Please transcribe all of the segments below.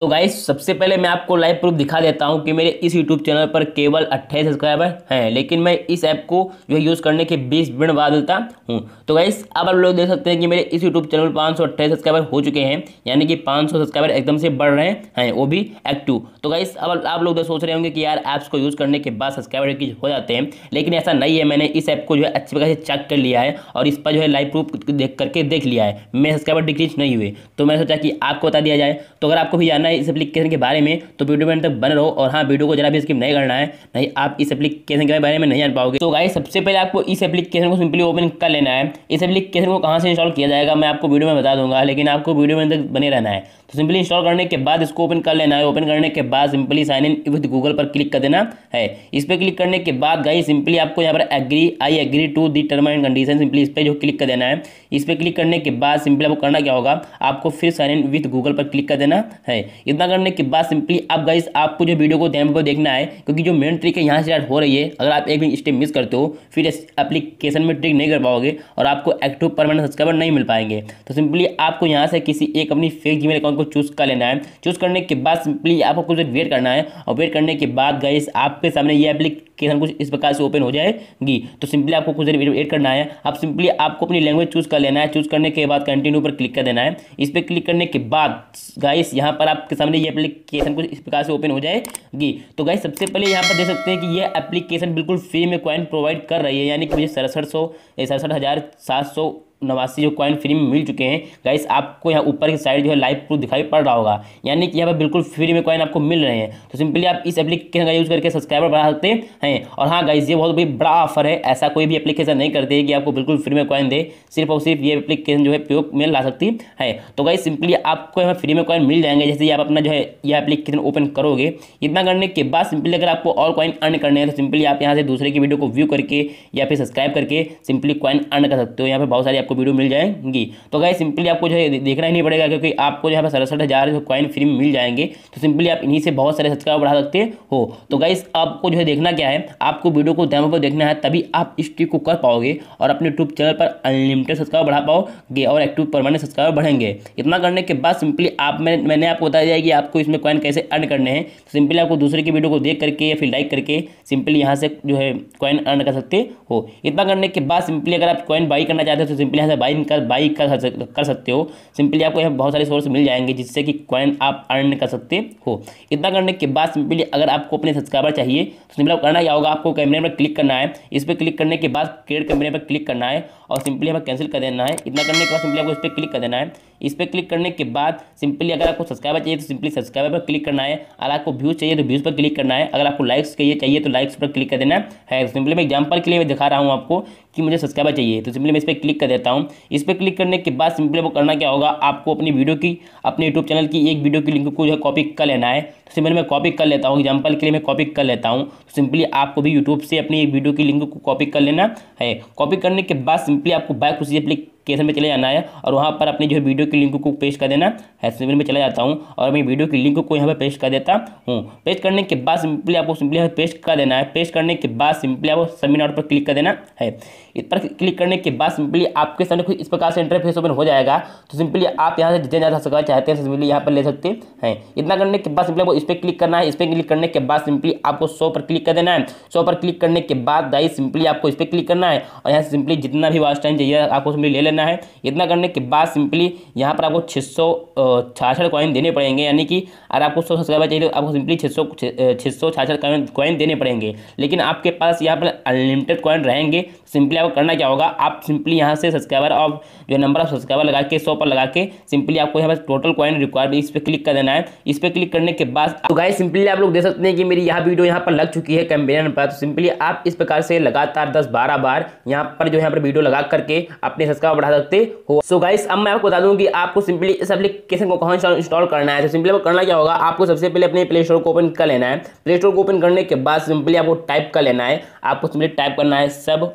तो गाइस सबसे पहले मैं आपको लाइव प्रूफ दिखा देता हूँ कि मेरे इस यूट्यूब चैनल पर केवल अट्ठाईस सब्सक्राइबर हैं लेकिन मैं इस ऐप को जो है यूज़ करने के 20 मिनट बाद मिलता हूँ तो गाइस अब आप लोग देख सकते हैं कि मेरे इस यूट्यूब चैनल पर पाँच सब्सक्राइबर हो चुके हैं यानी कि 500 सब्सक्राइबर एकदम से बढ़ रहे हैं वो भी एक्टिव तो गाइस अब आप लोग तो सोच रहे होंगे कि यार ऐप्स को यूज़ करने के बाद सब्सक्राइबर की हो जाते हैं लेकिन ऐसा नहीं है मैंने इस ऐप को जो है अच्छी प्रकार से चेक कर लिया है और इस पर जो है लाइव प्रूफ देख करके देख लिया है मेरे सब्सक्राइबर डिक्रीज नहीं हुए तो मैंने सोचा कि आपको बता दिया जाए तो अगर आपको भी जाना करना है इस एप्लीकेशन के बारे में तो वीडियो में तक बने रहो और हाँ वीडियो को जरा भी स्किप नहीं करना है नहीं आप इस एप्लीकेशन के बारे में नहीं जान पाओगे तो गाइस सबसे पहले आपको इस एप्लीकेशन को सिंपली ओपन कर लेना है इस एप्लीकेशन को कहाँ से इंस्टॉल किया जाएगा मैं आपको वीडियो में बता दूंगा लेकिन आपको वीडियो में तक बने रहना है तो सिंपली इंस्टॉल करने के बाद इसको ओपन कर लेना है ओपन करने के बाद simply sign in with Google पर क्लिक कर देना है इस पर क्लिक करने के बाद गाइस सिंपली आपको यहाँ पर agree I agree to the term and condition simply इस पर जो क्लिक कर देना है इस पर क्लिक करने के बाद सिंपली आपको करना क्या होगा आपको फिर साइन इन विद गूगल पर क्लिक कर देना है इतना करने के बाद सिंपली आप गाइस आपको जो वीडियो को ध्यान को देखना है क्योंकि जो मेन ट्रिक है यहाँ से स्टार्ट हो रही है अगर आप एक भी स्टेप मिस करते हो फिर एप्लीकेशन में ट्रिक नहीं कर पाओगे और आपको एक्टिव परमानेंट सब्सक्राइबर नहीं मिल पाएंगे तो सिंपली आपको यहाँ से किसी एक अपनी फेक जीमेल अकाउंट को चूज़ कर लेना है चूज़ करने के बाद सिंपली आपको कुछ वेट करना है और वेट करने के बाद गाइस आपके सामने ये एप्लीकेशन केसन कुछ इस प्रकार से ओपन हो जाएगी तो सिंपली आपको कुछ देर एड करना है आप सिंपली आपको अपनी लैंग्वेज चूज कर लेना है चूज करने के बाद कंटिन्यू पर क्लिक कर देना है इस पर क्लिक करने के बाद गाइस यहाँ पर आपके सामने ये एप्लीकेशन कुछ इस प्रकार से ओपन हो जाएगी तो गाइस सबसे पहले यहाँ पर देख सकते हैं कि ये एप्लीकेशन बिल्कुल फ्री में क्वाइन प्रोवाइड कर रही है यानी कि मुझे सड़सठ सौ सड़सठ हज़ार सात सौ नवासी जो कॉइन फ्री में मिल चुके हैं गाइस आपको यहाँ ऊपर की साइड जो है लाइव प्रूफ दिखाई पड़ रहा होगा यानी कि यहाँ पर बिल्कुल फ्री में कॉइन आपको मिल रहे हैं तो सिंपली आप इस एप्लीकेशन का यूज़ करके सब्सक्राइबर बढ़ा सकते हैं और हाँ गाइस ये बहुत भी बड़ा ऑफर है ऐसा कोई भी एप्लीकेशन नहीं करते कि आपको बिल्कुल फ्री में कॉइन दे सिर्फ और सिर्फ ये एप्लीकेशन जो है प्रयोग में ला सकती है तो गाइस सिंपली आपको यहाँ फ्री में कॉइन मिल जाएंगे जैसे आप अपना जो है यह एप्लीकेशन ओपन करोगे इतना करने के बाद सिंपली अगर आपको और कॉइन अर्न करने हैं तो सिंपली आप यहाँ से दूसरे की वीडियो को व्यू करके या फिर सब्सक्राइब करके सिंपली कॉइन अर्न कर सकते हो यहाँ पर बहुत सारी आपको वीडियो मिल जाएंगी तो गाय सिंपली आपको जो है देखना ही नहीं पड़ेगा क्योंकि आपको जो है सड़सठ हज़ार जो कॉइन फ्री में मिल जाएंगे तो सिंपली आप इन्हीं से बहुत सारे सब्सक्राइब बढ़ा सकते हो तो गाइस आपको जो है देखना क्या है आपको वीडियो को ध्यान पर देखना है तभी आप इस ट्रिक को कर पाओगे और अपने यूट्यूब चैनल पर अनलिमिटेड सब्सक्राइब बढ़ा पाओगे और एक्टिव परमानेंट सब्सक्राइबर बढ़ेंगे इतना करने के बाद सिंपली आप मैं, मैंने आपको बताया दिया कि आपको इसमें कॉइन कैसे अर्न करने हैं तो सिंपली आपको दूसरे की वीडियो को देख करके या फिर लाइक करके सिंपली यहाँ से जो है कॉइन अर्न कर सकते हो इतना करने के बाद सिंपली अगर आप कॉइन बाई करना चाहते हो तो सिंपली यहाँ से बाई कर बाई कर कर सकते हो सिंपली आपको यहाँ बहुत सारे सोर्स मिल जाएंगे जिससे कि क्वाइन आप अर्न कर सकते हो इतना करने के बाद सिंपली अगर आपको अपने सब्सक्राइबर चाहिए तो सिंपली आप करना क्या होगा आपको कैमरे पर क्लिक करना है इस पर क्लिक करने के बाद क्रेड कैमरे पर क्लिक करना है और सिंपली हमें कैंसिल कर देना है इतना करने के बाद सिंपली आपको इस पर क्लिक कर देना है इस पर क्लिक करने के बाद सिंपली अगर आपको सब्सक्राइबर चाहिए तो सिंपली सब्सक्राइबर पर क्लिक करना है अगर आपको व्यूज़ चाहिए तो व्यूज़ पर क्लिक करना है अगर आपको लाइक्स चाहिए चाहिए तो लाइक्स पर क्लिक कर देना है सिंपली मैं एग्जाम्पल के लिए दिखा रहा हूँ आपको कि मुझे सब्सक्राइबर चाहिए तो सिंपली मैं इस पर क्लिक कर देता हूँ इस पर क्लिक करने के बाद सिंपली वो करना क्या होगा आपको अपनी वीडियो की अपने यूट्यूब चैनल की एक वीडियो की लिंक को जो है कॉपी कर लेना है तो सिंपली मैं कॉपी कर लेता हूँ एग्जाम्पल के लिए मैं कॉपी कर लेता हूँ तो सिंपली आपको भी यूट्यूब से अपनी एक वीडियो की लिंक को कॉपी कर लेना है कॉपी करने के बाद सिंपली आपको बाइक प्रोसीजर लोकेशन में चले जाना है और वहाँ पर अपनी जो है वीडियो की लिंक को पेश कर देना है सिविल में चला जाता हूँ और अपनी वीडियो की लिंक को यहाँ पर पेश कर देता हूँ पेश करने के बाद सिंपली आपको सिंपली पेश कर देना है पेश करने के बाद सिंपली आपको सबमिट आउट पर क्लिक कर देना है इस पर क्लिक करने के बाद सिंपली आपके सामने कुछ इस प्रकार से इंटरफेस ओपन हो जाएगा तो सिंपली आप यहाँ से जितने ज़्यादा सकते चाहते हैं सिंपली यहाँ पर ले सकते हैं इतना करने के बाद सिंपली आपको इस पर क्लिक करना है इस पर क्लिक करने के बाद सिंपली आपको शो पर क्लिक कर देना है शो पर क्लिक करने के बाद दाई सिंपली आपको इस पर क्लिक करना है और यहाँ सिंपली जितना भी वास्ट टाइम चाहिए आपको सिंपली ले लेना है इतना करने के बाद सिंपली यहाँ पर आपको छः सौ छियासठ कॉइन देने पड़ेंगे यानी कि अगर आपको सौ सब्सक्राइबर चाहिए तो आपको सिंपली छः सौ छः सौ छियासठ कॉइन देने पड़ेंगे लेकिन आपके पास यहाँ पर अनलिमिटेड कॉइन रहेंगे सिंपली आपको करना क्या होगा आप सिंपली यहाँ से सब्सक्राइबर और जो नंबर ऑफ सब्सक्राइबर लगा के सौ पर लगा के सिंपली आपको यहाँ पर टोटल कॉइन रिक्वायर इस पर क्लिक कर देना है इस पर क्लिक करने के बाद तो गाय सिंपली आप लोग देख सकते हैं कि मेरी यहाँ वीडियो यहाँ पर लग चुकी है कैम्पेन पर तो सिंपली आप इस प्रकार से लगातार दस बारह बार यहाँ पर जो यहाँ पर वीडियो लगा करके अपने सब्सक्राइबर बढ़ा सकते हो सो गाइस अब मैं आपको बता दूं कि आपको सिंपली इस एप्लीकेशन को कहाँ इंस्टॉल करना है तो सिंपली आपको करना क्या होगा आपको सबसे पहले अपने प्ले स्टोर को ओपन कर लेना है प्ले स्टोर को ओपन करने के बाद सिंपली आपको टाइप कर लेना है आपको सिंपली टाइप करना है सब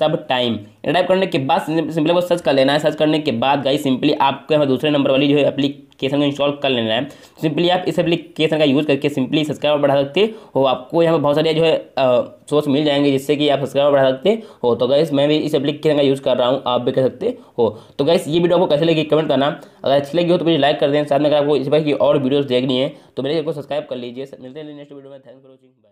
सब टाइम टाइप करने के बाद सिंपली आपको सर्च कर लेना है सर्च करने के बाद गाइस सिंपली आपको दूसरे नंबर वाली जो है अपली एप्लीकेशन को इंस्टॉल कर लेना है सिंपली आप इस एप्लीकेशन का यूज़ करके सिंपली सब्सक्राइबर बढ़ा सकते हो आपको यहाँ पर बहुत सारे जो है सोर्स मिल जाएंगे जिससे कि आप सब्सक्राइबर बढ़ा सकते हो तो गैस मैं भी इस एप्लीकेशन का यूज़ कर रहा हूँ आप भी कर सकते हो तो गैस ये वीडियो आपको कैसे लगी कमेंट करना अगर अच्छी लगी हो तो मुझे लाइक कर दें साथ में अगर आपको इस बार की और वीडियोज़ देखनी है तो मेरे को सब्सक्राइब कर लीजिए मिलते हैं नेक्स्ट वीडियो में थैंक फॉर वॉचिंग